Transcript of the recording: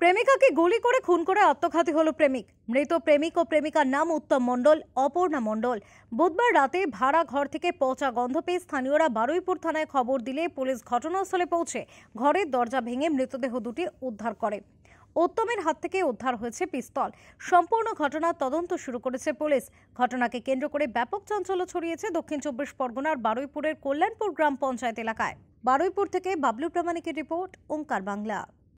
প্রেমিকাকে গুলি করে খুন করে আত্মঘাতী হলো প্রেমিক মৃত প্রেমিক ও প্রেমিকার নাম উত্তম মণ্ডল অপর্ণা মণ্ডল বুধবার রাতে ভাড়া ঘর থেকে পচা গন্ধ পেয়ে স্থানীয়রা বারুইপুর থানায় খবর দিলে পুলিশ ঘটনাস্থলে পৌঁছে ঘরের দরজা ভেঙে মৃতদেহ দুটি উদ্ধার করে উত্তমের হাত থেকে উদ্ধার হয়েছে পিস্তল সম্পূর্ণ ঘটনার তদন্ত শুরু করেছে পুলিশ ঘটনাকে কেন্দ্র করে ব্যাপক চাঞ্চল্য ছড়িয়েছে দক্ষিণ চব্বিশ পরগনার বারুইপুরের কল্যাণপুর গ্রাম পঞ্চায়েত এলাকায় বারুইপুর থেকে বাবলু প্রামাণিকের রিপোর্ট ওঙ্কার বাংলা